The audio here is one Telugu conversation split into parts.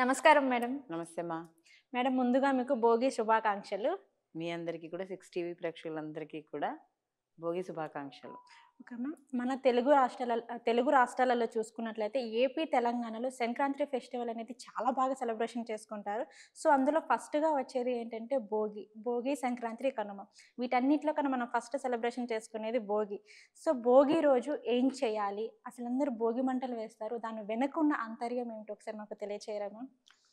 నమస్కారం మేడం నమస్తే మా మేడం ముందుగా మీకు భోగి శుభాకాంక్షలు మీ అందరికీ కూడా సిక్స్ టీవీ ప్రేక్షకులందరికీ కూడా భోగి శుభాకాంక్షలు మన తెలుగు రాష్ట్రాల తెలుగు రాష్ట్రాలలో చూసుకున్నట్లయితే ఏపీ తెలంగాణలో సంక్రాంతి ఫెస్టివల్ అనేది చాలా బాగా సెలబ్రేషన్ చేసుకుంటారు సో అందులో ఫస్ట్గా వచ్చేది ఏంటంటే భోగి భోగి సంక్రాంతి కనుమ వీటన్నిటిలో కన్నా మనం ఫస్ట్ సెలబ్రేషన్ చేసుకునేది భోగి సో భోగి రోజు ఏం చేయాలి అసలు అందరూ భోగి మంటలు వేస్తారు దాని వెనక ఉన్న అంతర్యం ఏమిటి ఒకసారి మాకు తెలియచేయరా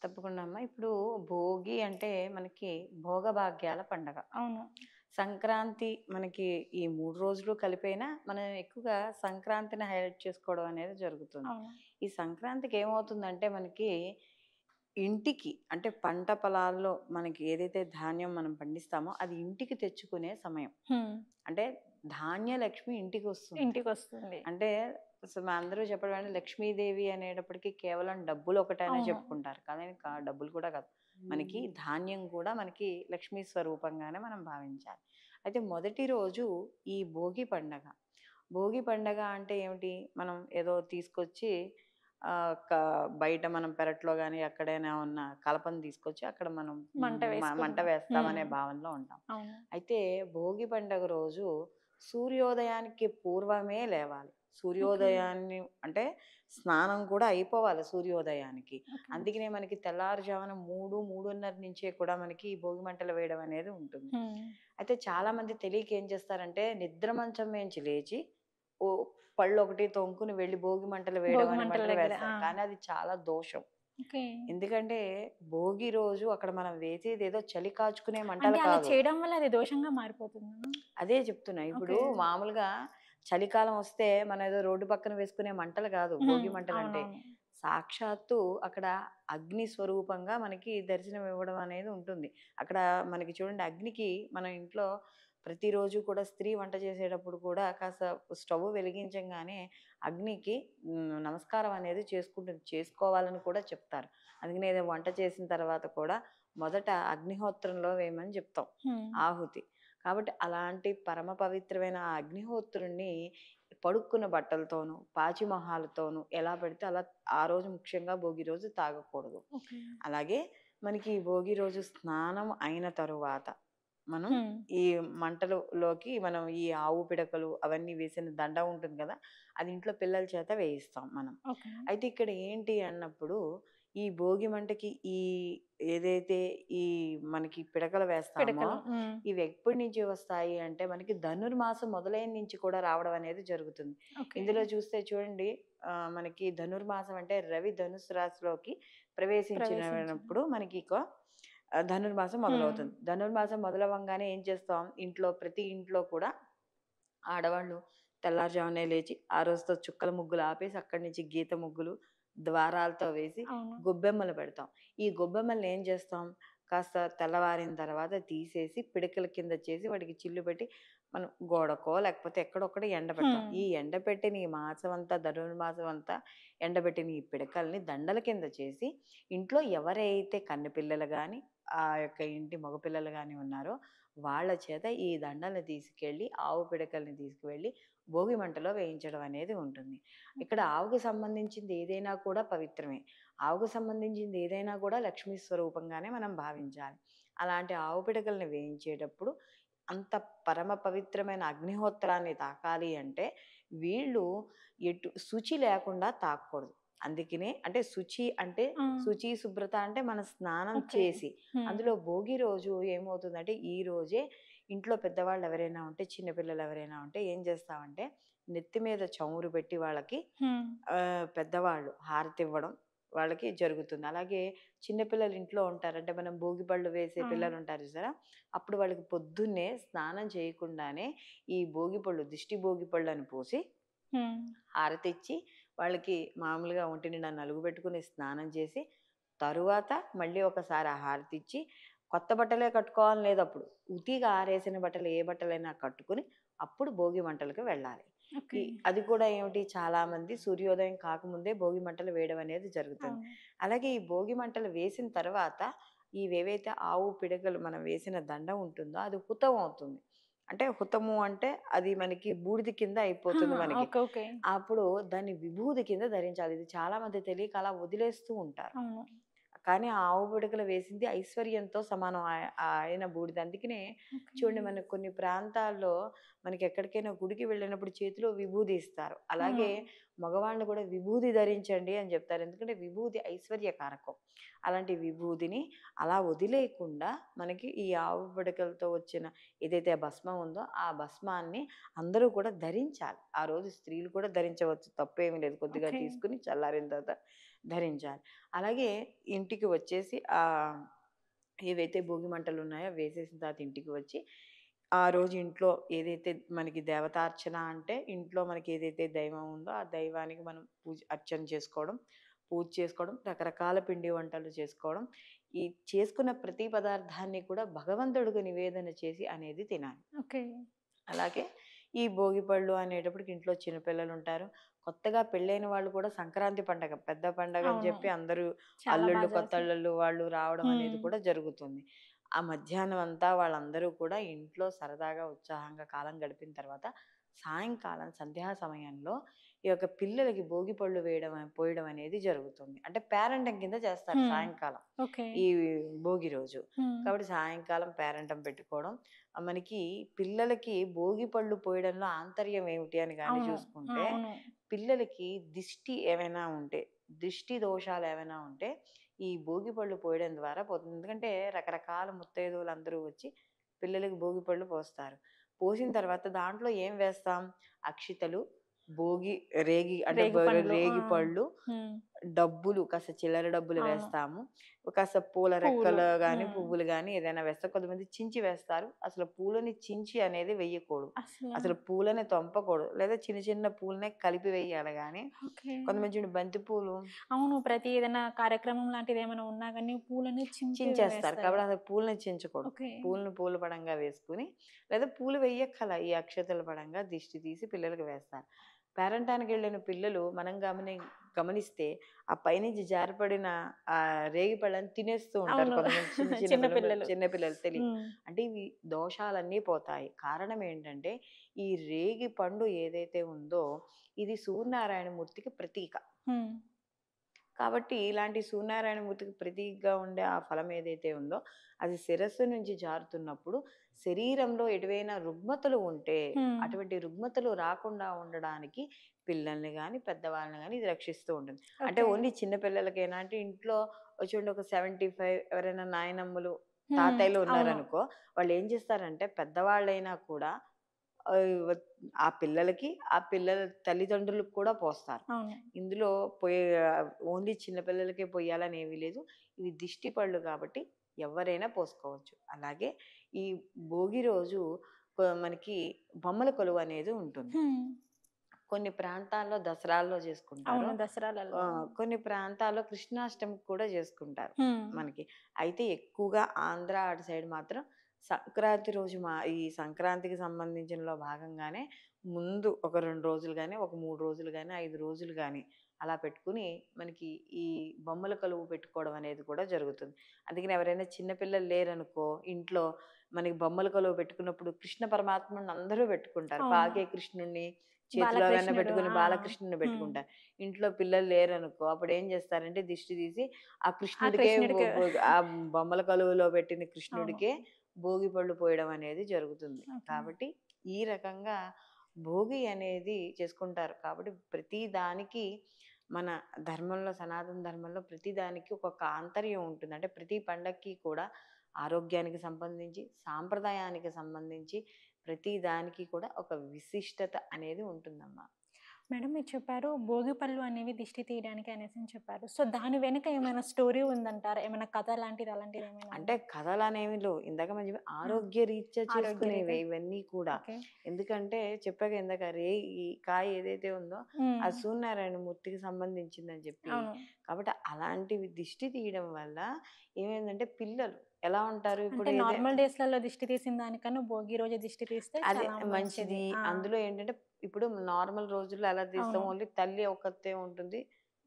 తప్పకుండా అమ్మ ఇప్పుడు భోగి అంటే మనకి భోగభాగ్యాల పండగ అవును సంక్రాంతి మనకి ఈ మూడు రోజులు కలిపైనా మనం ఎక్కువగా సంక్రాంతిని హైలైట్ చేసుకోవడం అనేది జరుగుతుంది ఈ సంక్రాంతికి ఏమవుతుందంటే మనకి ఇంటికి అంటే పంట పొలాల్లో మనకి ఏదైతే ధాన్యం మనం పండిస్తామో అది ఇంటికి తెచ్చుకునే సమయం అంటే లక్ష్మి ఇంటికి వస్తుంది ఇంటికి వస్తుంది అంటే అందరూ చెప్పడం అంటే లక్ష్మీదేవి అనేటప్పటికీ కేవలం డబ్బులు ఒకటే చెప్పుకుంటారు కానీ డబ్బులు కూడా కాదు మనకి ధాన్యం కూడా మనకి లక్ష్మీ స్వరూపంగానే మనం భావించాలి అయితే మొదటి రోజు ఈ భోగి పండగ భోగి పండగ అంటే ఏమిటి మనం ఏదో తీసుకొచ్చి బయట మనం పెరట్లో కానీ ఎక్కడైనా ఉన్న కలపను తీసుకొచ్చి అక్కడ మనం మంట మంట వేస్తామనే భావనలో ఉంటాం అయితే భోగి పండగ రోజు సూర్యోదయానికి పూర్వమే లేవాలి సూర్యోదయాన్ని అంటే స్నానం కూడా అయిపోవాలి సూర్యోదయానికి అందుకనే మనకి తెల్లారుజామున మూడు మూడున్నర నుంచే కూడా మనకి ఈ భోగి మంటలు వేయడం అనేది ఉంటుంది అయితే చాలా మంది తెలియక ఏం చేస్తారంటే నిద్ర మంచం నుంచి లేచి ఓ పళ్ళు ఒకటి తొంకుని వెళ్ళి భోగి మంటలు వేయడం కానీ అది చాలా దోషం ఎందుకంటే భోగి రోజు అక్కడ మనం వేసేది ఏదో చలి కాచుకునే మంటలు చేయడం వల్ల అది దోషంగా మారిపోతుంది అదే చెప్తున్నా ఇప్పుడు మామూలుగా చలికాలం వస్తే మనం ఏదో రోడ్డు పక్కన వేసుకునే మంటలు కాదు భోగి మంటలు అంటే సాక్షాత్తు అక్కడ అగ్ని స్వరూపంగా మనకి దర్శనం ఇవ్వడం అనేది ఉంటుంది అక్కడ మనకి చూడండి అగ్నికి మన ఇంట్లో ప్రతిరోజు కూడా స్త్రీ వంట చేసేటప్పుడు కూడా కాస్త స్టవ్ వెలిగించంగానే అగ్నికి నమస్కారం అనేది చేసుకుంటుంది చేసుకోవాలని కూడా చెప్తారు అందుకనే ఏదో వంట చేసిన తర్వాత కూడా మొదట అగ్నిహోత్రంలో వేయమని చెప్తాం ఆహుతి కాబట్టి అలాంటి పరమ పవిత్రమైన ఆ అగ్నిహోత్రుణ్ణి పడుక్కున్న బట్టలతోనూ పాచిమహాలతోనూ ఎలా పెడితే అలా ఆ రోజు ముఖ్యంగా భోగి రోజు తాగకూడదు అలాగే మనకి భోగి రోజు స్నానం అయిన తరువాత మనం ఈ మంటలోకి మనం ఈ ఆవు పిడకలు అవన్నీ వేసిన దండ ఉంటుంది కదా అది ఇంట్లో పిల్లల చేత వేయిస్తాం మనం అయితే ఇక్కడ ఏంటి అన్నప్పుడు ఈ భోగి మంటకి ఈ ఏదైతే ఈ మనకి పిడకలు వేస్తామో ఇవి ఎప్పటి నుంచి వస్తాయి అంటే మనకి ధనుర్మాసం మొదలైన నుంచి కూడా రావడం అనేది జరుగుతుంది ఇందులో చూస్తే చూడండి మనకి ధనుర్మాసం అంటే రవి ధనుసు రాశిలోకి ప్రవేశించినప్పుడు మనకి ధనుర్మాసం మొదలవుతుంది ధనుర్మాసం మొదలవ్వగానే ఏం చేస్తాం ఇంట్లో ప్రతి ఇంట్లో కూడా ఆడవాళ్ళు తెల్లారుజామునే లేచి ఆ రోజుతో చుక్కల ముగ్గులు ఆపేసి అక్కడి నుంచి గీత ముగ్గులు ద్వారాలతో వేసి గుబ్బెమ్మలు పెడతాం ఈ గుబ్బెమ్మలు ఏం చేస్తాం కాస్త తెల్లవారిన తర్వాత తీసేసి పిడకల కింద చేసి వాటికి చిల్లు పెట్టి మనం గోడకో లేకపోతే ఎక్కడొక్కడ ఎండబెట్టాం ఈ ఎండబెట్టిన ఈ మాసం అంతా ధనుర్మాసం అంతా ఎండబెట్టిన ఈ పిడకల్ని దండల కింద చేసి ఇంట్లో ఎవరైతే కన్నెపిల్లలు కానీ ఆ యొక్క ఇంటి మగపిల్లలు కానీ ఉన్నారో వాళ్ళ చేత ఈ దండల్ని తీసుకెళ్ళి ఆవు పిడకల్ని తీసుకువెళ్ళి భోగి మంటలో వేయించడం అనేది ఉంటుంది ఇక్కడ ఆవుకు సంబంధించింది ఏదైనా కూడా పవిత్రమే ఆవుకు సంబంధించింది ఏదైనా కూడా లక్ష్మీ స్వరూపంగానే మనం భావించాలి అలాంటి ఆవు పిడకల్ని వేయించేటప్పుడు అంత పరమ పవిత్రమైన అగ్నిహోత్రాన్ని తాకాలి అంటే వీళ్ళు ఎటు శుచి లేకుండా తాకూడదు అందుకనే అంటే శుచి అంటే శుచి శుభ్రత అంటే మనం స్నానం చేసి అందులో భోగి రోజు ఏమవుతుందంటే ఈ రోజే ఇంట్లో పెద్దవాళ్ళు ఎవరైనా ఉంటే చిన్నపిల్లలు ఎవరైనా ఉంటే ఏం చేస్తామంటే నెత్తి మీద చమురు పెట్టి వాళ్ళకి పెద్దవాళ్ళు హారతి ఇవ్వడం వాళ్ళకి జరుగుతుంది అలాగే చిన్నపిల్లలు ఇంట్లో ఉంటారంటే మనం భోగి పళ్ళు వేసే పిల్లలు ఉంటారు చూసారా అప్పుడు వాళ్ళకి పొద్దున్నే స్నానం చేయకుండానే ఈ భోగి పళ్ళు దిష్టి భోగి పళ్ళు అని పోసి హారతి ఇచ్చి వాళ్ళకి మామూలుగా ఒంటిని నన్ను అలుగు పెట్టుకుని స్నానం చేసి తరువాత మళ్ళీ ఒకసారి ఆ హారతి ఇచ్చి కొత్త బట్టలే కట్టుకోవాలని లేదు అప్పుడు ఉతిగా ఆరేసిన బట్టలు ఏ బట్టలైనా కట్టుకుని అప్పుడు భోగి మంటలకు వెళ్ళాలి అది కూడా ఏమిటి చాలా మంది సూర్యోదయం కాకముందే భోగి మంటలు వేయడం అనేది జరుగుతుంది అలాగే ఈ భోగి మంటలు వేసిన తర్వాత ఏవైతే ఆవు పిడకలు మనం వేసిన దండం ఉంటుందో అది హుతం అవుతుంది అంటే హుతము అంటే అది మనకి బూడిది కింద అయిపోతుంది మనకి అప్పుడు దాన్ని విభూది కింద ధరించాలి ఇది చాలా మంది తెలియక అలా వదిలేస్తూ ఉంటారు కానీ ఆవు బిడకలు వేసింది ఐశ్వర్యంతో సమానం ఆయన బూడిద అందుకనే చూడండి మనకు కొన్ని ప్రాంతాల్లో మనకి ఎక్కడికైనా గుడికి వెళ్ళినప్పుడు చేతిలో విభూది ఇస్తారు అలాగే మగవాళ్ళు కూడా విభూది ధరించండి అని చెప్తారు ఎందుకంటే విభూది ఐశ్వర్య కారకం అలాంటి విభూదిని అలా వదిలేయకుండా మనకి ఈ ఆవు పిడకలతో వచ్చిన ఏదైతే భస్మం ఉందో ఆ భస్మాన్ని అందరూ కూడా ధరించాలి ఆ రోజు స్త్రీలు కూడా ధరించవచ్చు తప్పేమీ లేదు కొద్దిగా తీసుకుని చల్లారిన తర్వాత ధరించాలి అలాగే ఇంటికి వచ్చేసి ఆ ఏవైతే భోగి మంటలు ఉన్నాయో వేసేసిన తర్వాత ఇంటికి వచ్చి ఆ రోజు ఇంట్లో ఏదైతే మనకి దేవతార్చన అంటే ఇంట్లో మనకి ఏదైతే దైవం ఉందో ఆ దైవానికి మనం పూజ అర్చన చేసుకోవడం పూజ చేసుకోవడం రకరకాల పిండి వంటలు చేసుకోవడం ఈ చేసుకున్న ప్రతి పదార్థాన్ని కూడా భగవంతుడికి నివేదన చేసి అనేది తినాలి ఓకే అలాగే ఈ భోగి పళ్ళు అనేటప్పటికి ఇంట్లో చిన్నపిల్లలు ఉంటారు కొత్తగా పెళ్ళైన వాళ్ళు కూడా సంక్రాంతి పండగ పెద్ద పండగ అని చెప్పి అందరూ అల్లుళ్ళు కొత్త అల్లుళ్ళు వాళ్ళు రావడం అనేది కూడా జరుగుతుంది ఆ మధ్యాహ్నం అంతా వాళ్ళందరూ కూడా ఇంట్లో సరదాగా ఉత్సాహంగా కాలం గడిపిన తర్వాత సాయంకాలం సంధ్యా సమయంలో ఈ యొక్క పిల్లలకి భోగి పళ్ళు వేయడం పోయడం అనేది జరుగుతుంది అంటే పేరెంటం కింద చేస్తారు సాయంకాలం ఈ భోగి రోజు కాబట్టి సాయంకాలం పేరెంటం పెట్టుకోవడం మనకి పిల్లలకి భోగి పళ్ళు పోయడంలో ఆంతర్యం ఏమిటి అని కానీ చూసుకుంటే పిల్లలకి దిష్టి ఏమైనా ఉంటే దిష్టి దోషాలు ఏమైనా ఉంటే ఈ భోగి పళ్ళు పోయడం ద్వారా పోతుంది ఎందుకంటే రకరకాల ముత్తైదువులు అందరూ వచ్చి పిల్లలకి భోగి పళ్ళు పోస్తారు పోసిన తర్వాత దాంట్లో ఏం వేస్తాం అక్షితలు భోగి రేగి అంటే రేగి పళ్ళు డబ్బులు కాస్త చిల్లర డబ్బులు వేస్తాము కాస్త పూల రెక్కలు గాని పువ్వులు గాని ఏదైనా వేస్తే కొంతమంది చించి వేస్తారు అసలు పూలని చించి అనేది వేయకూడదు అసలు పూలని తొంపకూడదు లేదా చిన్న చిన్న పూలనే కలిపి వేయాలి గాని కొంతమంది బంతి పూలు అవును ప్రతి ఏదైనా కార్యక్రమం లాంటిది ఏమైనా ఉన్నా కానీ పూలని చించేస్తారు కాబట్టి అసలు పూలని చించకూడదు పూలను పూల పడంగా వేసుకుని లేదా పూలు వేయక్కల ఈ అక్షతల పడంగా దిష్టి తీసి పిల్లలకు వేస్తారు పేరంటానికి వెళ్ళిన పిల్లలు మనం గమని గమనిస్తే ఆ పైనుంచి జారిపడిన ఆ రేగి పళ్ళని తినేస్తూ ఉంటారు చిన్నపిల్లలు పిల్లలు తెలియదు అంటే ఇవి దోషాలన్నీ పోతాయి కారణం ఏంటంటే ఈ రేగి పండు ఏదైతే ఉందో ఇది సూర్యనారాయణమూర్తికి ప్రతీక కాబట్టి ఇలాంటి సూర్యనారాయణమూర్తికి ప్రతీకగా ఉండే ఆ ఫలం ఏదైతే ఉందో అది శిరస్సు నుంచి జారుతున్నప్పుడు శరీరంలో ఎటువైనా రుగ్మతలు ఉంటే అటువంటి రుగ్మతలు రాకుండా ఉండడానికి పిల్లల్ని కానీ పెద్దవాళ్ళని కానీ ఇది రక్షిస్తూ ఉంటుంది అంటే ఓన్లీ చిన్న పిల్లలకైనా అంటే ఇంట్లో చూడండి ఒక సెవెంటీ ఫైవ్ ఎవరైనా నాయనమ్మలు తాతయ్యలు ఉన్నారనుకో వాళ్ళు ఏం చేస్తారంటే పెద్దవాళ్ళైనా కూడా ఆ పిల్లలకి ఆ పిల్లల తల్లిదండ్రులకు కూడా పోస్తారు ఇందులో పోయే ఓన్లీ చిన్నపిల్లలకే పోయాలని ఏమీ లేదు ఇవి దిష్టి పళ్ళు కాబట్టి ఎవరైనా పోసుకోవచ్చు అలాగే ఈ భోగి రోజు మనకి బొమ్మల కొలువు అనేది ఉంటుంది కొన్ని ప్రాంతాల్లో దసరాల్లో చేసుకుంటారు దసరాలలో కొన్ని ప్రాంతాల్లో కృష్ణాష్టమి కూడా చేసుకుంటారు మనకి అయితే ఎక్కువగా ఆంధ్ర అటు సైడ్ మాత్రం సంక్రాంతి రోజు మా ఈ సంక్రాంతికి సంబంధించినలో భాగంగానే ముందు ఒక రెండు రోజులు కానీ ఒక మూడు రోజులు కానీ ఐదు రోజులు కానీ అలా పెట్టుకుని మనకి ఈ బొమ్మల కలువు పెట్టుకోవడం అనేది కూడా జరుగుతుంది అందుకని ఎవరైనా చిన్నపిల్లలు లేరనుకో ఇంట్లో మనకి బొమ్మల కొలువ పెట్టుకున్నప్పుడు కృష్ణ పరమాత్మని అందరూ పెట్టుకుంటారు బాగే కృష్ణుణ్ణి చేతిలో వెన్న పెట్టుకుని బాలకృష్ణుని పెట్టుకుంటారు ఇంట్లో పిల్లలు లేరనుకో అప్పుడు ఏం చేస్తారంటే దిష్టి తీసి ఆ కృష్ణుడికే ఆ బొమ్మల కొలువులో పెట్టిన కృష్ణుడికే భోగి పళ్ళు పోయడం అనేది జరుగుతుంది కాబట్టి ఈ రకంగా భోగి అనేది చేసుకుంటారు కాబట్టి ప్రతి దానికి మన ధర్మంలో సనాతన ధర్మంలో ప్రతి దానికి ఒక్కొక్క ఆంతర్యం ఉంటుంది అంటే ప్రతి పండక్కి కూడా ఆరోగ్యానికి సంబంధించి సాంప్రదాయానికి సంబంధించి ప్రతి దానికి కూడా ఒక విశిష్టత అనేది ఉంటుందమ్మా మేడం మీరు చెప్పారు భోగి పళ్ళు అనేవి దిష్టి తీయడానికి అనేసి చెప్పారు సో దాని వెనుక ఏమైనా స్టోరీ ఉందంటారా ఏమైనా కథ లాంటిది అలాంటిది ఏమైనా అంటే కథలు అనేవి లేవు ఇందాక మంచి ఆరోగ్య రీత్యా చేసుకునేవి ఇవన్నీ కూడా ఎందుకంటే చెప్పాక ఇందాక రే ఈ కాయ ఏదైతే ఉందో ఆ సూర్యనారాయణ మూర్తికి సంబంధించిందని చెప్పి కాబట్టి అలాంటివి దిష్టి తీయడం వల్ల ఏమైందంటే పిల్లలు ఎలా ఉంటారు ఇప్పుడు నార్మల్ డేస్ లలో దిష్టి తీసిన దానికన్నా భోగి రోజు దిష్టి తీస్తే అది మంచిది అందులో ఏంటంటే ఇప్పుడు నార్మల్ రోజుల్లో ఎలా తీస్తాం ఓన్లీ తల్లి ఒక్కతే ఉంటుంది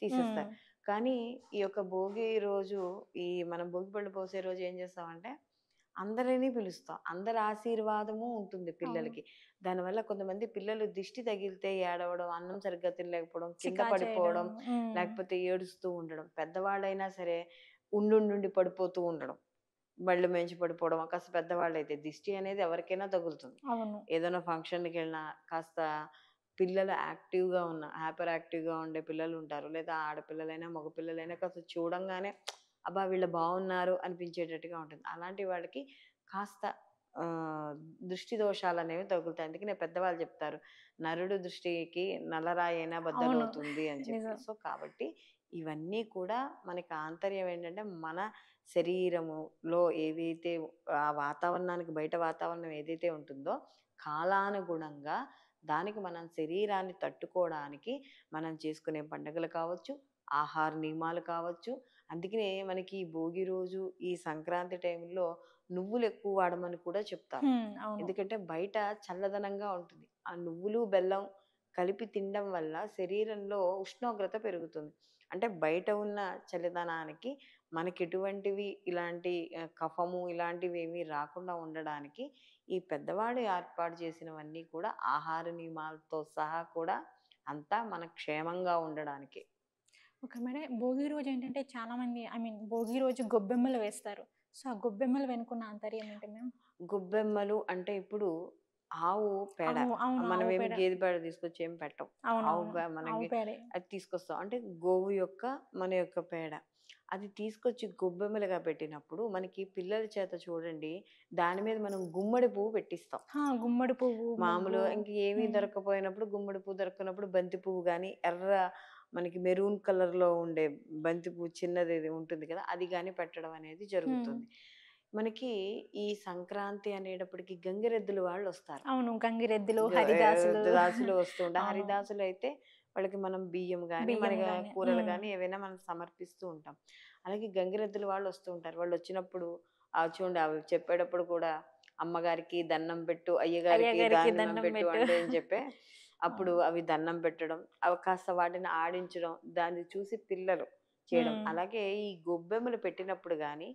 తీసేస్తారు కానీ ఈ యొక్క భోగి రోజు ఈ మనం భోగి పళ్ళు పోసే రోజు ఏం చేస్తామంటే అందరిని పిలుస్తాం అందరి ఆశీర్వాదము ఉంటుంది పిల్లలకి దానివల్ల కొంతమంది పిల్లలు దిష్టి తగిలితే ఏడవడం అన్నం సరిగ్గా తినలేకపోవడం కింద పడిపోవడం లేకపోతే ఏడుస్తూ ఉండడం పెద్దవాళ్ళైనా సరే ఉండుండి పడిపోతూ ఉండడం బళ్ళు మేంచి పడిపోవడం కాస్త పెద్దవాళ్ళు అయితే దిష్టి అనేది ఎవరికైనా తగులుతుంది ఏదైనా ఫంక్షన్కి వెళ్ళినా కాస్త పిల్లలు యాక్టివ్గా ఉన్న హ్యాపర్ యాక్టివ్గా ఉండే పిల్లలు ఉంటారు లేదా ఆడపిల్లలైనా మగపిల్లలైనా కాస్త చూడంగానే అబ్బా వీళ్ళు బాగున్నారు అనిపించేటట్టుగా ఉంటుంది అలాంటి వాళ్ళకి కాస్త దృష్టి దోషాలు అనేవి తగులుతాయి అందుకే నేను పెద్దవాళ్ళు చెప్తారు నరుడు దృష్టికి నల్లరాయైనా అయినా బద్దలవుతుంది అని చెప్పి సో కాబట్టి ఇవన్నీ కూడా మనకి ఆంతర్యం ఏంటంటే మన శరీరములో ఏదైతే ఆ వాతావరణానికి బయట వాతావరణం ఏదైతే ఉంటుందో కాలానుగుణంగా దానికి మనం శరీరాన్ని తట్టుకోవడానికి మనం చేసుకునే పండుగలు కావచ్చు ఆహార నియమాలు కావచ్చు అందుకనే మనకి ఈ భోగి రోజు ఈ సంక్రాంతి టైంలో నువ్వులు ఎక్కువ వాడమని కూడా చెప్తారు ఎందుకంటే బయట చల్లదనంగా ఉంటుంది ఆ నువ్వులు బెల్లం కలిపి తినడం వల్ల శరీరంలో ఉష్ణోగ్రత పెరుగుతుంది అంటే బయట ఉన్న చలిదనానికి మనకి ఎటువంటివి ఇలాంటి కఫము ఇలాంటివి ఏమీ రాకుండా ఉండడానికి ఈ పెద్దవాడు ఏర్పాటు చేసినవన్నీ కూడా ఆహార నియమాలతో సహా కూడా అంతా మన క్షేమంగా ఉండడానికి ఓకే మేడం భోగి రోజు ఏంటంటే చాలామంది ఐ మీన్ భోగి రోజు గొబ్బెమ్మలు వేస్తారు సో ఆ గొబ్బెమ్మలు వెనుకున్న అంతర్యం ఏంటి మేము గొబ్బెమ్మలు అంటే ఇప్పుడు ఆవు పేడ మనం ఏమి గేదె పేడ తీసుకొచ్చి ఏం పెట్టం ఆవు మనకి అది తీసుకొస్తాం అంటే గోవు యొక్క మన యొక్క పేడ అది తీసుకొచ్చి గొబ్బెమ్మలుగా పెట్టినప్పుడు మనకి పిల్లల చేత చూడండి దాని మీద మనం గుమ్మడి పువ్వు పెట్టిస్తాం గుమ్మడి పువ్వు మామూలు ఏమీ దొరకపోయినప్పుడు గుమ్మడి పువ్వు దొరకనప్పుడు బంతి పువ్వు కానీ ఎర్ర మనకి మెరూన్ కలర్లో ఉండే బంతి పువ్వు చిన్నది ఉంటుంది కదా అది కానీ పెట్టడం అనేది జరుగుతుంది మనకి ఈ సంక్రాంతి అనేటప్పటికి గంగిరెద్దులు వాళ్ళు వస్తారు అవును గంగిరెద్దులు హరిదాసులు దాసులు వస్తుండే హరిదాసులు అయితే వాళ్ళకి మనం బియ్యం కానీ మన కూరలు కానీ ఏవైనా మనం సమర్పిస్తూ ఉంటాం అలాగే గంగిరెద్దులు వాళ్ళు వస్తూ ఉంటారు వాళ్ళు వచ్చినప్పుడు చూడండి అవి చెప్పేటప్పుడు కూడా అమ్మగారికి దన్నం పెట్టు అయ్యగారికి దండం పెట్టు అంటే అని చెప్పి అప్పుడు అవి దండం పెట్టడం అవి కాస్త వాటిని ఆడించడం దాన్ని చూసి పిల్లలు చేయడం అలాగే ఈ గొబ్బెమ్మలు పెట్టినప్పుడు కానీ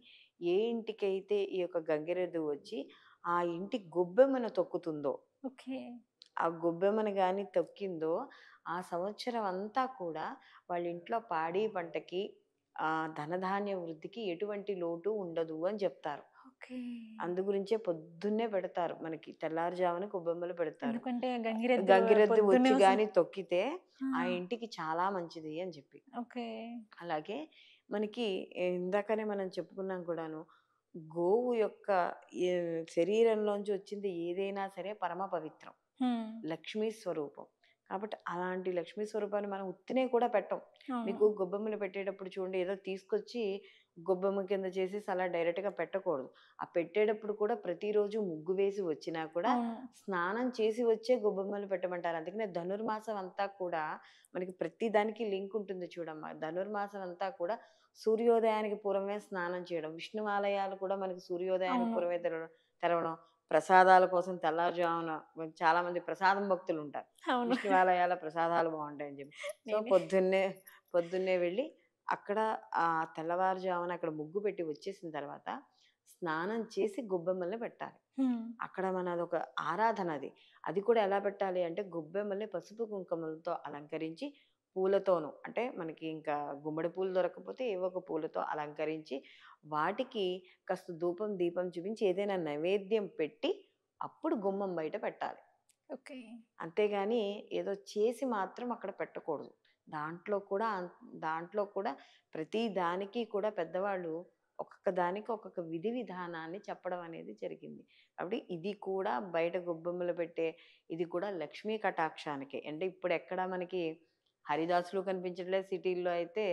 ఏ ఇంటికైతే ఈ యొక్క గంగిరెద్దు వచ్చి ఆ ఇంటి గొబ్బెమ్మను తొక్కుతుందో ఓకే ఆ గొబ్బెమ్మను కానీ తొక్కిందో ఆ సంవత్సరం అంతా కూడా వాళ్ళ ఇంట్లో పాడి పంటకి ఆ ధనధాన్య వృద్ధికి ఎటువంటి లోటు ఉండదు అని చెప్తారు అందు గురించే పొద్దున్నే పెడతారు మనకి తెల్లారుజామున కుబ్బమ్మలు పెడతారు గంగిరెద్దు వచ్చి గాని తొక్కితే ఆ ఇంటికి చాలా మంచిది అని చెప్పి అలాగే మనకి ఇందాకనే మనం చెప్పుకున్నాం కూడాను గోవు యొక్క శరీరంలోంచి వచ్చింది ఏదైనా సరే పరమ పవిత్రం లక్ష్మీ స్వరూపం కాబట్టి అలాంటి లక్ష్మీ స్వరూపాన్ని మనం ఉత్తినే కూడా పెట్టం మీకు గొబ్బెమ్మలు పెట్టేటప్పుడు చూడండి ఏదో తీసుకొచ్చి గొబ్బెమ్మ కింద చేసేసి అలా డైరెక్ట్ గా పెట్టకూడదు ఆ పెట్టేటప్పుడు కూడా ప్రతిరోజు ముగ్గు వేసి వచ్చినా కూడా స్నానం చేసి వచ్చే గొబ్బమ్మలు పెట్టమంటారు అందుకనే ధనుర్మాసం అంతా కూడా మనకి ప్రతి దానికి లింక్ ఉంటుంది చూడమ్మా ధనుర్మాసం అంతా కూడా సూర్యోదయానికి పూర్వమే స్నానం చేయడం విష్ణు ఆలయాలు కూడా మనకి సూర్యోదయానికి పూర్వమే తెరవడం తెరవడం ప్రసాదాల కోసం తెల్లారుజామున చాలా మంది ప్రసాదం భక్తులు ఉంటారు ఆలయాల ప్రసాదాలు బాగుంటాయని చెప్పి సో పొద్దున్నే పొద్దున్నే వెళ్ళి అక్కడ ఆ తెల్లవారుజామున అక్కడ ముగ్గు పెట్టి వచ్చేసిన తర్వాత స్నానం చేసి గొబ్బెమ్మల్ని పెట్టాలి అక్కడ మన ఒక ఆరాధన అది అది కూడా ఎలా పెట్టాలి అంటే గొబ్బెమ్మల్ని పసుపు కుంకుమలతో అలంకరించి పూలతోనూ అంటే మనకి ఇంకా గుమ్మడి పూలు దొరకకపోతే ఏవో ఒక పూలతో అలంకరించి వాటికి కాస్త ధూపం దీపం చూపించి ఏదైనా నైవేద్యం పెట్టి అప్పుడు గుమ్మం బయట పెట్టాలి ఓకే అంతేగాని ఏదో చేసి మాత్రం అక్కడ పెట్టకూడదు దాంట్లో కూడా దాంట్లో కూడా ప్రతి దానికి కూడా పెద్దవాళ్ళు ఒక్కొక్క దానికి ఒక్కొక్క విధి విధానాన్ని చెప్పడం అనేది జరిగింది కాబట్టి ఇది కూడా బయట గుబ్బమ్మలు పెట్టే ఇది కూడా లక్ష్మీ కటాక్షానికి అంటే ఇప్పుడు ఎక్కడ మనకి హరిదాసులు కనిపించట్లేదు సిటీల్లో అయితే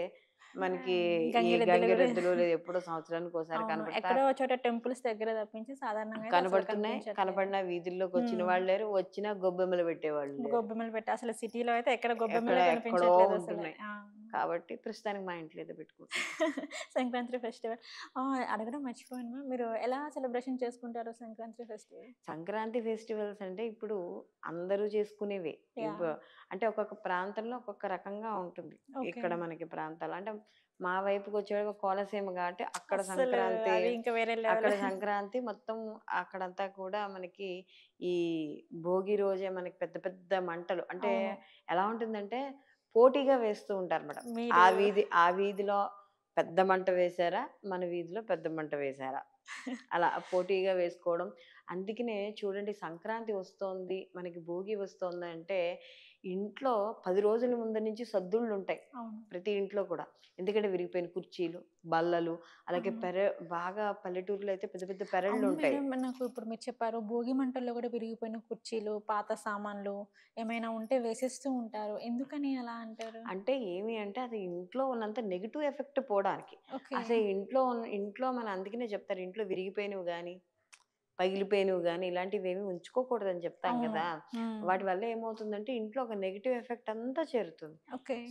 మనకి గంగిరెద్దులు లేదు ఎప్పుడో సంవత్సరానికి ఒకసారి కనపడతాయి ఎక్కడో చోట టెంపుల్స్ దగ్గర తప్పించి సాధారణంగా కనబడుతున్నాయి కనపడిన వీధుల్లోకి వచ్చిన వాళ్ళు లేరు వచ్చిన గొబ్బెమ్మలు పెట్టేవాళ్ళు గొబ్బెమ్మలు పెట్టి అసలు సిటీలో అయితే ఎక్కడ గొబ్బెమ్మలు కనిపించట్లేదు అసలు కాబట్టి ప్రస్తుతానికి మా ఇంట్లో ఏదో పెట్టుకుంటాం సంక్రాంతి ఫెస్టివల్ అడగడం మర్చిపోయాను మీరు ఎలా సెలబ్రేషన్ చేసుకుంటారు సంక్రాంతి ఫెస్టివల్ సంక్రాంతి ఫెస్టివల్స్ అంటే ఇప్పుడు అందరూ చేసుకునేవే అంటే ఒక్కొక్క ప్రాంతంలో ఒక్కొక్క రకంగా ఉంటుంది ఇక్కడ మనకి ప్రాంతాలు అంటే మా వైపుకి వచ్చేవాడు కోలసీమ కాబట్టి అక్కడ సంక్రాంతి అక్కడ సంక్రాంతి మొత్తం అక్కడంతా కూడా మనకి ఈ భోగి రోజే మనకి పెద్ద పెద్ద మంటలు అంటే ఎలా ఉంటుందంటే పోటీగా వేస్తూ ఉంటారు మేడం ఆ వీధి ఆ వీధిలో పెద్ద మంట వేశారా మన వీధిలో పెద్ద మంట వేశారా అలా పోటీగా వేసుకోవడం అందుకనే చూడండి సంక్రాంతి వస్తోంది మనకి భోగి వస్తోంది అంటే ఇంట్లో పది రోజుల ముందు నుంచి సద్దుళ్ళు ఉంటాయి ప్రతి ఇంట్లో కూడా ఎందుకంటే విరిగిపోయిన కుర్చీలు బల్లలు అలాగే పెర బాగా పల్లెటూరులో అయితే పెద్ద పెద్ద పెరళ్ళు ఉంటాయి నాకు ఇప్పుడు మీరు చెప్పారు భోగి మంటల్లో కూడా విరిగిపోయిన కుర్చీలు పాత సామాన్లు ఏమైనా ఉంటే వేసేస్తూ ఉంటారు ఎందుకని అలా అంటారు అంటే ఏమి అంటే అది ఇంట్లో ఉన్నంత నెగిటివ్ ఎఫెక్ట్ పోవడానికి అసలు ఇంట్లో ఇంట్లో మన అందుకనే చెప్తారు ఇంట్లో విరిగిపోయినవి కానీ పగిలిపోయినవి కానీ ఇలాంటివి ఏమి ఉంచుకోకూడదు అని చెప్తాం కదా వాటి వల్ల ఏమవుతుందంటే ఇంట్లో ఒక నెగిటివ్ ఎఫెక్ట్ అంతా చేరుతుంది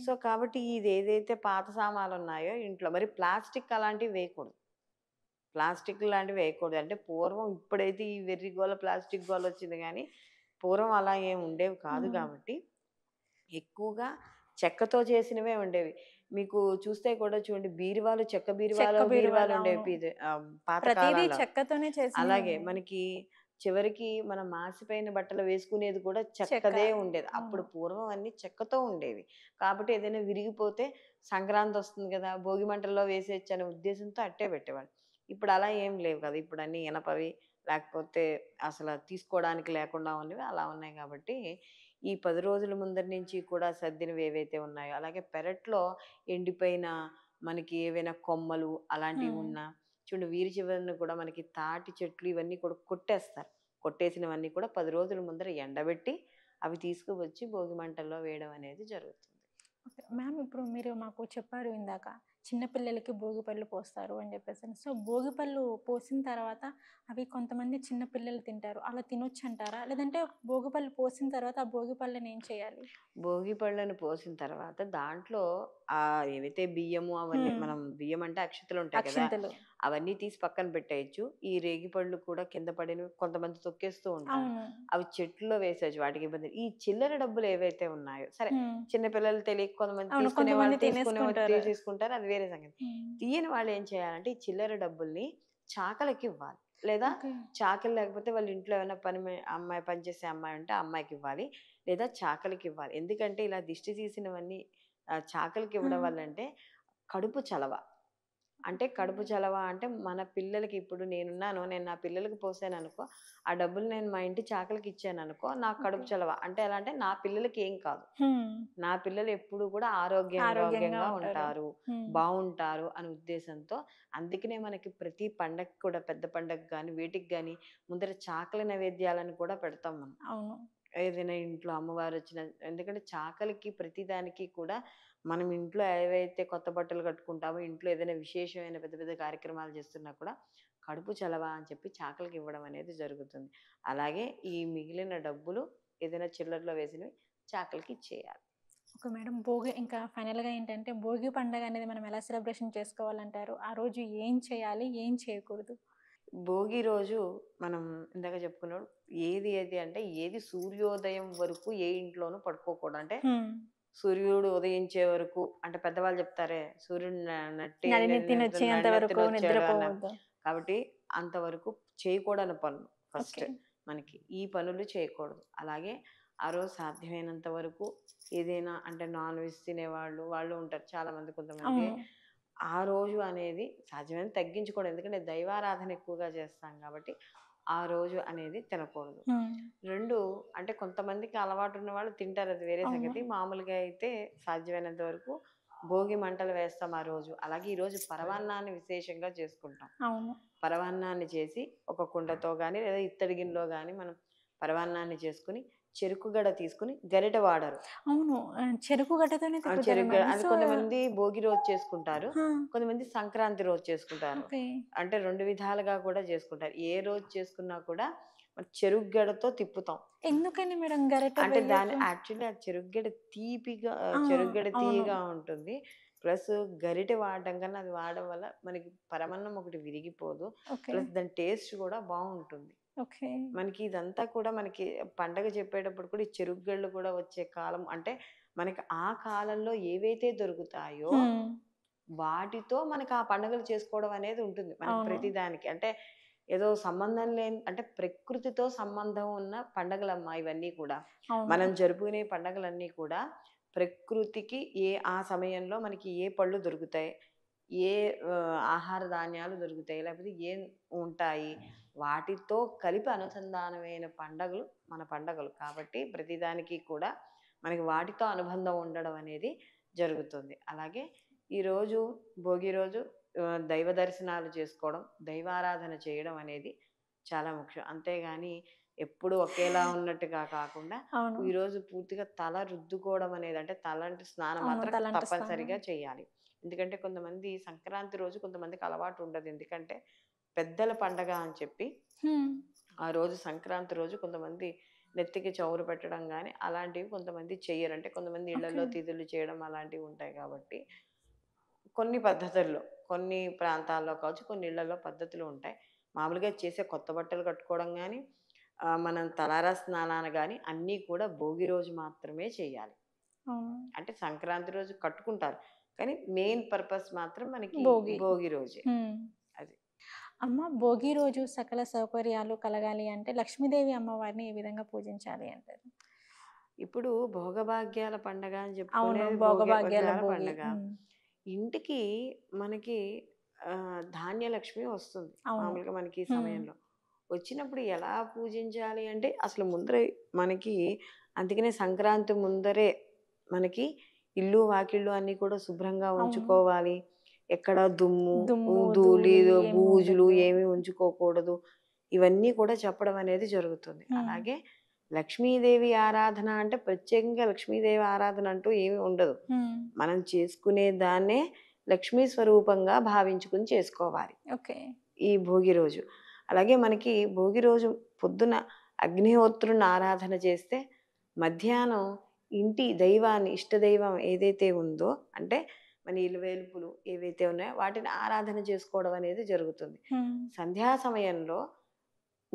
సో కాబట్టి ఇది ఏదైతే పాత సామాన్లు ఉన్నాయో ఇంట్లో మరి ప్లాస్టిక్ అలాంటివి వేయకూడదు ప్లాస్టిక్ లాంటివి వేయకూడదు అంటే పూర్వం ఇప్పుడైతే ఈ వెర్రి గోల ప్లాస్టిక్ గోల వచ్చింది కానీ పూర్వం అలా ఏమి ఉండేవి కాదు కాబట్టి ఎక్కువగా చెక్కతో చేసినవే ఉండేవి మీకు చూస్తే కూడా చూడండి బీరువాలు చెక్క బీరువాలు బీరువాలు ఉండేవి ప్రతిదీ చెక్కతోనే చేసి అలాగే మనకి చివరికి మన మాసిపోయిన బట్టలు వేసుకునేది కూడా చెక్కదే ఉండేది అప్పుడు పూర్వం అన్ని చెక్కతో ఉండేవి కాబట్టి ఏదైనా విరిగిపోతే సంక్రాంతి వస్తుంది కదా భోగి మంటల్లో వేసేయచ్చు అనే ఉద్దేశంతో అట్టే పెట్టేవాళ్ళు ఇప్పుడు అలా ఏం లేవు కదా ఇప్పుడు అన్ని ఇనపవి లేకపోతే అసలు తీసుకోవడానికి లేకుండా ఉన్నవి అలా ఉన్నాయి కాబట్టి ఈ పది రోజుల ముందరి నుంచి కూడా సర్దినవి ఏవైతే ఉన్నాయో అలాగే పెరట్లో ఎండిపోయిన మనకి ఏవైనా కొమ్మలు అలాంటివి ఉన్నా చూడండి వీరి చివరిని కూడా మనకి తాటి చెట్లు ఇవన్నీ కూడా కొట్టేస్తారు కొట్టేసినవన్నీ కూడా పది రోజుల ముందర ఎండబెట్టి అవి తీసుకువచ్చి భోగి మంటల్లో వేయడం అనేది జరుగుతుంది మ్యామ్ ఇప్పుడు మీరు మాకు చెప్పారు ఇందాక చిన్నపిల్లలకి భోగిపళ్ళు పోస్తారు అని చెప్పేసి సో భోగిపళ్ళు పోసిన తర్వాత అవి కొంతమంది చిన్నపిల్లలు తింటారు అలా తినొచ్చు అంటారా లేదంటే భోగిపళ్ళు పోసిన తర్వాత ఆ భోగిపళ్ళని ఏం చేయాలి భోగిపళ్ళను పోసిన తర్వాత దాంట్లో ఆ ఏవైతే బియ్యము అవన్నీ మనం బియ్యం అంటే అక్షతలు ఉంటాయి కదా అవన్నీ తీసి పక్కన పెట్టేయచ్చు ఈ రేగి పళ్ళు కూడా కింద పడిన కొంతమంది తొక్కేస్తూ ఉంటారు అవి చెట్లో వేసేయచ్చు వాటికి ఇబ్బంది ఈ చిల్లర డబ్బులు ఏవైతే ఉన్నాయో సరే చిన్న పిల్లలు తెలియక కొంతమంది తీసుకునే తీసుకుంటారు అది వేరే సంగతి తీయని వాళ్ళు ఏం చేయాలంటే ఈ చిల్లర డబ్బుల్ని చాకలకి ఇవ్వాలి లేదా చాకలు లేకపోతే వాళ్ళ ఇంట్లో ఏమైనా పని అమ్మాయి పనిచేసే అమ్మాయి ఉంటే అమ్మాయికి ఇవ్వాలి లేదా చాకలికి ఇవ్వాలి ఎందుకంటే ఇలా దిష్టి తీసినవన్నీ చాకలికి ఇవ్వడం వల్ల అంటే కడుపు చలవ అంటే కడుపు చలవ అంటే మన పిల్లలకి ఇప్పుడు నేనున్నాను నేను నా పిల్లలకి పోసాను అనుకో ఆ డబ్బులు నేను మా ఇంటి చాకలికి ఇచ్చాను అనుకో నా కడుపు చలవ అంటే ఎలా అంటే నా పిల్లలకి ఏం కాదు నా పిల్లలు ఎప్పుడు కూడా ఆరోగ్యం ఆరోగ్యంగా ఉంటారు బాగుంటారు అనే ఉద్దేశంతో అందుకనే మనకి ప్రతి పండగ కూడా పెద్ద పండగ కానీ వీటికి కానీ ముందర చాకలి నైవేద్యాలను కూడా పెడతాం మనం అవును ఏదైనా ఇంట్లో అమ్మవారు వచ్చిన ఎందుకంటే చాకలికి ప్రతిదానికి కూడా మనం ఇంట్లో ఏవైతే కొత్త బట్టలు కట్టుకుంటామో ఇంట్లో ఏదైనా విశేషమైన పెద్ద పెద్ద కార్యక్రమాలు చేస్తున్నా కూడా కడుపు చలవా అని చెప్పి చాకలికి ఇవ్వడం అనేది జరుగుతుంది అలాగే ఈ మిగిలిన డబ్బులు ఏదైనా చిల్లరలో వేసినవి చాకలికి ఇచ్చేయాలి ఓకే మేడం భోగి ఇంకా ఫైనల్గా ఏంటంటే భోగి పండుగ అనేది మనం ఎలా సెలబ్రేషన్ చేసుకోవాలంటారు ఆ రోజు ఏం చేయాలి ఏం చేయకూడదు భోగి రోజు మనం ఇందాక చెప్పుకున్నాడు ఏది ఏది అంటే ఏది సూర్యోదయం వరకు ఏ ఇంట్లోనూ పడుకోకూడదు అంటే సూర్యుడు ఉదయించే వరకు అంటే పెద్దవాళ్ళు చెప్తారే సూర్యుడు కాబట్టి అంతవరకు చేయకూడని పనులు ఫస్ట్ మనకి ఈ పనులు చేయకూడదు అలాగే ఆ రోజు సాధ్యమైనంత వరకు ఏదైనా అంటే నాన్ వెజ్ తినేవాళ్ళు వాళ్ళు ఉంటారు చాలా మంది కొంతమంది ఆ రోజు అనేది సహజమైన తగ్గించుకోవడం ఎందుకంటే దైవారాధన ఎక్కువగా చేస్తాం కాబట్టి ఆ రోజు అనేది తినకూడదు రెండు అంటే కొంతమందికి అలవాటు ఉన్న వాళ్ళు తింటారు అది వేరే సంగతి మామూలుగా అయితే సాధ్యమైనంత వరకు భోగి మంటలు వేస్తాం ఆ రోజు అలాగే ఈరోజు పరవాన్నాన్ని విశేషంగా చేసుకుంటాం పరవాన్నాన్ని చేసి ఒక కుండతో కానీ లేదా ఇత్తడి గిన్నెలో కానీ మనం పరవాన్నాన్ని చేసుకుని చెరుకు గడ తీసుకుని గరిట వాడరు అవును చెరుకు గడతోనే చెరుకు కొంతమంది భోగి రోజు చేసుకుంటారు కొంతమంది సంక్రాంతి రోజు చేసుకుంటారు అంటే రెండు విధాలుగా కూడా చేసుకుంటారు ఏ రోజు చేసుకున్నా కూడా చెరుకు గడతో తిప్పుతాం ఎందుకని మేడం గరిట అంటే దాని యాక్చువల్లీ ఆ గడ తీపిగా చెరుకు గడ తీయగా ఉంటుంది ప్లస్ గరిట వాడడం కన్నా అది వాడడం వల్ల మనకి పరమన్నం ఒకటి విరిగిపోదు ప్లస్ దాని టేస్ట్ కూడా బాగుంటుంది మనకి ఇదంతా కూడా మనకి పండగ చెప్పేటప్పుడు కూడా ఈ చెరుగ్గళ్ళు కూడా వచ్చే కాలం అంటే మనకి ఆ కాలంలో ఏవైతే దొరుకుతాయో వాటితో మనకి ఆ పండుగలు చేసుకోవడం అనేది ఉంటుంది మనకి ప్రతిదానికి అంటే ఏదో సంబంధం లేని అంటే ప్రకృతితో సంబంధం ఉన్న అమ్మా ఇవన్నీ కూడా మనం జరుపుకునే పండగలన్నీ కూడా ప్రకృతికి ఏ ఆ సమయంలో మనకి ఏ పళ్ళు దొరుకుతాయి ఏ ఆహార ధాన్యాలు దొరుకుతాయి లేకపోతే ఏ ఉంటాయి వాటితో కలిపి అనుసంధానమైన పండగలు మన పండగలు కాబట్టి ప్రతిదానికి కూడా మనకి వాటితో అనుబంధం ఉండడం అనేది జరుగుతుంది అలాగే ఈరోజు భోగి రోజు దైవ దర్శనాలు చేసుకోవడం దైవారాధన చేయడం అనేది చాలా ముఖ్యం అంతేగాని ఎప్పుడు ఒకేలా ఉన్నట్టుగా కాకుండా ఈరోజు పూర్తిగా తల రుద్దుకోవడం అనేది అంటే తలంటి స్నానం మాత్రం తప్పనిసరిగా చేయాలి ఎందుకంటే కొంతమంది సంక్రాంతి రోజు కొంతమందికి అలవాటు ఉండదు ఎందుకంటే పెద్దల పండగ అని చెప్పి ఆ రోజు సంక్రాంతి రోజు కొంతమంది నెత్తికి చౌరు పెట్టడం కానీ అలాంటివి కొంతమంది చెయ్యరు అంటే కొంతమంది ఇళ్లలో తిథులు చేయడం అలాంటివి ఉంటాయి కాబట్టి కొన్ని పద్ధతుల్లో కొన్ని ప్రాంతాల్లో కావచ్చు కొన్ని ఇళ్లలో పద్ధతులు ఉంటాయి మామూలుగా చేసే కొత్త బట్టలు కట్టుకోవడం కానీ మనం తలారా స్నానాలు కానీ అన్నీ కూడా భోగి రోజు మాత్రమే చేయాలి అంటే సంక్రాంతి రోజు కట్టుకుంటారు కానీ మెయిన్ పర్పస్ మాత్రం మనకి భోగి రోజే అమ్మ భోగి రోజు సకల సౌకర్యాలు కలగాలి అంటే లక్ష్మీదేవి అమ్మవారిని ఏ విధంగా పూజించాలి అంటారు ఇప్పుడు భోగభాగ్యాల పండగ అని చెప్పి భోగభాగ్యాల పండగ ఇంటికి మనకి ధాన్యలక్ష్మి వస్తుంది మామూలుగా మనకి ఈ సమయంలో వచ్చినప్పుడు ఎలా పూజించాలి అంటే అసలు ముందరే మనకి అందుకనే సంక్రాంతి ముందరే మనకి ఇల్లు వాకిళ్ళు అన్నీ కూడా శుభ్రంగా ఉంచుకోవాలి ఎక్కడ దుమ్ము దుమ్ము, ఏమి బూజులు ఏమి ఉంచుకోకూడదు ఇవన్నీ కూడా చెప్పడం అనేది జరుగుతుంది అలాగే లక్ష్మీదేవి ఆరాధన అంటే ప్రత్యేకంగా లక్ష్మీదేవి ఆరాధన అంటూ ఏమీ ఉండదు మనం చేసుకునే దాన్నే లక్ష్మీ స్వరూపంగా భావించుకుని చేసుకోవాలి ఓకే ఈ భోగి రోజు అలాగే మనకి భోగి రోజు పొద్దున అగ్నిహోత్రుని ఆరాధన చేస్తే మధ్యాహ్నం ఇంటి దైవాన్ని ఇష్ట దైవం ఏదైతే ఉందో అంటే మన ఇలువేలుపులు ఏవైతే ఉన్నాయో వాటిని ఆరాధన చేసుకోవడం అనేది జరుగుతుంది సంధ్యా సమయంలో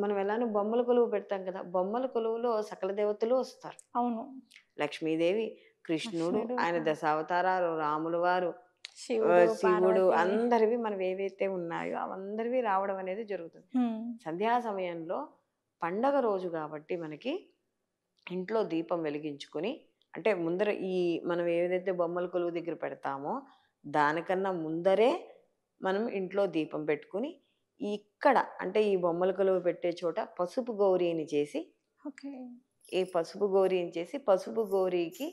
మనం ఎలానో బొమ్మల కొలువు పెడతాం కదా బొమ్మల కొలువులో సకల దేవతలు వస్తారు అవును లక్ష్మీదేవి కృష్ణుడు ఆయన దశావతారాలు రాముల వారు శివుడు అందరివి మనం ఏవైతే ఉన్నాయో అవందరివి రావడం అనేది జరుగుతుంది సంధ్యా సమయంలో పండగ రోజు కాబట్టి మనకి ఇంట్లో దీపం వెలిగించుకొని అంటే ముందర ఈ మనం ఏదైతే బొమ్మల కొలువు దగ్గర పెడతామో దానికన్నా ముందరే మనం ఇంట్లో దీపం పెట్టుకుని ఇక్కడ అంటే ఈ బొమ్మల కొలువు పెట్టే చోట పసుపు గౌరీని చేసి ఓకే ఈ పసుపు గౌరీని చేసి పసుపు గౌరీకి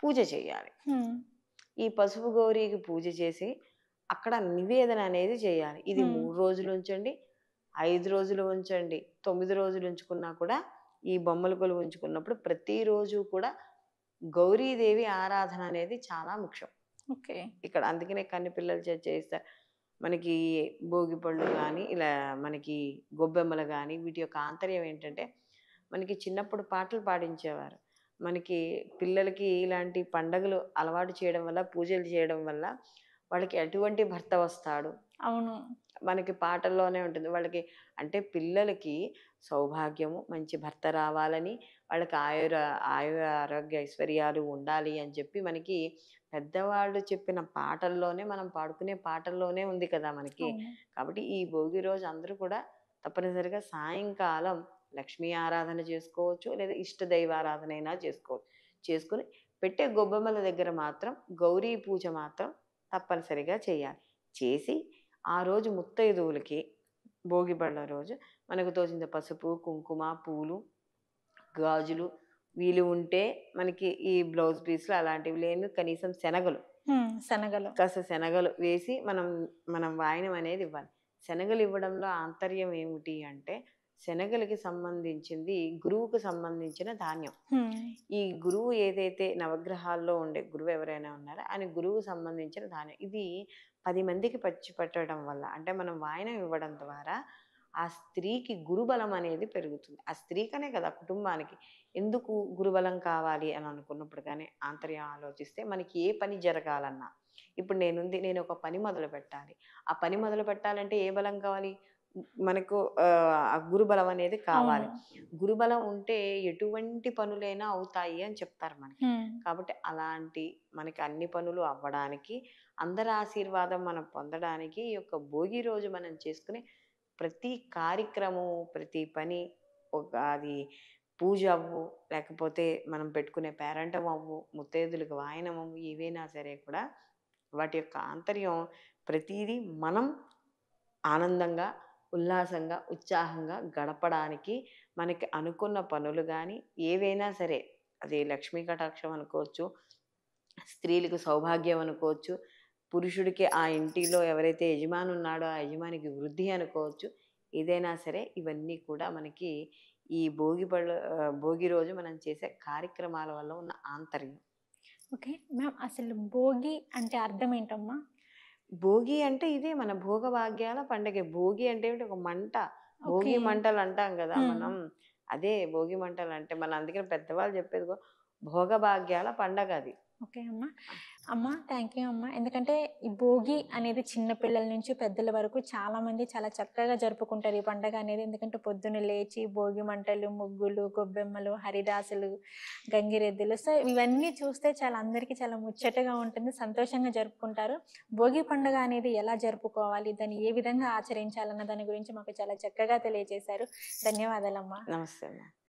పూజ చేయాలి ఈ పసుపు గౌరీకి పూజ చేసి అక్కడ నివేదన అనేది చేయాలి ఇది మూడు రోజులు ఉంచండి ఐదు రోజులు ఉంచండి తొమ్మిది రోజులు ఉంచుకున్నా కూడా ఈ బొమ్మల కొలువు ఉంచుకున్నప్పుడు ప్రతిరోజు కూడా గౌరీదేవి ఆరాధన అనేది చాలా ముఖ్యం ఓకే ఇక్కడ అందుకనే కన్ని పిల్లలు చేస్తారు మనకి భోగి పళ్ళు కానీ ఇలా మనకి గొబ్బెమ్మలు కానీ వీటి యొక్క ఆంతర్యం ఏంటంటే మనకి చిన్నప్పుడు పాటలు పాడించేవారు మనకి పిల్లలకి ఇలాంటి పండగలు అలవాటు చేయడం వల్ల పూజలు చేయడం వల్ల వాళ్ళకి ఎటువంటి భర్త వస్తాడు అవును మనకి పాటల్లోనే ఉంటుంది వాళ్ళకి అంటే పిల్లలకి సౌభాగ్యము మంచి భర్త రావాలని వాళ్ళకి ఆయుర ఆయు ఆరోగ్య ఐశ్వర్యాలు ఉండాలి అని చెప్పి మనకి పెద్దవాళ్ళు చెప్పిన పాటల్లోనే మనం పాడుకునే పాటల్లోనే ఉంది కదా మనకి కాబట్టి ఈ భోగి రోజు అందరూ కూడా తప్పనిసరిగా సాయంకాలం లక్ష్మీ ఆరాధన చేసుకోవచ్చు లేదా ఇష్ట దైవ ఆరాధన అయినా చేసుకోవచ్చు చేసుకుని పెట్టే గొబ్బమ్మల దగ్గర మాత్రం గౌరీ పూజ మాత్రం తప్పనిసరిగా చేయాలి చేసి ఆ రోజు ముత్తైదువులకి భోగిపళ్ళ రోజు మనకు తోచిన పసుపు కుంకుమ పూలు గాజులు వీలు ఉంటే మనకి ఈ బ్లౌజ్ పీస్లు అలాంటివి లేని కనీసం శనగలు శనగలు కాస్త శనగలు వేసి మనం మనం వాయనం అనేది ఇవ్వాలి శనగలు ఇవ్వడంలో ఆంతర్యం ఏమిటి అంటే శనగలకి సంబంధించింది గురువుకు సంబంధించిన ధాన్యం ఈ గురువు ఏదైతే నవగ్రహాల్లో ఉండే గురువు ఎవరైనా ఉన్నారో ఆయన గురువుకు సంబంధించిన ధాన్యం ఇది పది మందికి పచ్చి పెట్టడం వల్ల అంటే మనం వాయనం ఇవ్వడం ద్వారా ఆ స్త్రీకి గురుబలం అనేది పెరుగుతుంది ఆ స్త్రీకనే కదా కుటుంబానికి ఎందుకు గురుబలం కావాలి అని అనుకున్నప్పుడు కానీ ఆంతర్యం ఆలోచిస్తే మనకి ఏ పని జరగాలన్నా ఇప్పుడు నేనుంది నేను ఒక పని మొదలు పెట్టాలి ఆ పని మొదలు పెట్టాలంటే ఏ బలం కావాలి మనకు ఆ గురుబలం అనేది కావాలి గురుబలం ఉంటే ఎటువంటి పనులైనా అవుతాయి అని చెప్తారు మనకి కాబట్టి అలాంటి మనకి అన్ని పనులు అవ్వడానికి అందరి ఆశీర్వాదం మనం పొందడానికి ఈ యొక్క భోగి రోజు మనం చేసుకునే ప్రతి కార్యక్రమం ప్రతి పని ఒక అది పూజ అవ్వు లేకపోతే మనం పెట్టుకునే పేరంటం అవ్వు ముత్తైదులకు వాయనం అవ్వు ఏవైనా సరే కూడా వాటి యొక్క ఆంతర్యం ప్రతిదీ మనం ఆనందంగా ఉల్లాసంగా ఉత్సాహంగా గడపడానికి మనకి అనుకున్న పనులు కానీ ఏవైనా సరే అది లక్ష్మీ కటాక్షం అనుకోవచ్చు స్త్రీలకు సౌభాగ్యం అనుకోవచ్చు పురుషుడికి ఆ ఇంటిలో ఎవరైతే యజమాని ఉన్నాడో ఆ యజమానికి వృద్ధి అనుకోవచ్చు ఏదైనా సరే ఇవన్నీ కూడా మనకి ఈ భోగి భోగి రోజు మనం చేసే కార్యక్రమాల వల్ల ఉన్న ఆంతర్యం ఓకే మ్యామ్ అసలు భోగి అంటే అర్థం ఏంటమ్మా భోగి అంటే ఇదే మన భోగభాగ్యాల పండగే భోగి అంటే ఒక మంట భోగి మంటలు అంటాం కదా మనం అదే భోగి మంటలు అంటే మన అందుకని పెద్దవాళ్ళు చెప్పేది భోగభాగ్యాల పండగ అది ఓకే అమ్మా అమ్మ థ్యాంక్ యూ అమ్మ ఎందుకంటే ఈ భోగి అనేది చిన్న పిల్లల నుంచి పెద్దల వరకు చాలా మంది చాలా చక్కగా జరుపుకుంటారు ఈ పండగ అనేది ఎందుకంటే పొద్దున్న లేచి భోగి మంటలు ముగ్గులు గొబ్బెమ్మలు హరిదాసులు గంగిరెద్దులు సో ఇవన్నీ చూస్తే చాలా అందరికీ చాలా ముచ్చటగా ఉంటుంది సంతోషంగా జరుపుకుంటారు భోగి పండుగ అనేది ఎలా జరుపుకోవాలి దాన్ని ఏ విధంగా ఆచరించాలన్న దాని గురించి మాకు చాలా చక్కగా తెలియజేశారు ధన్యవాదాలమ్మా నమస్తే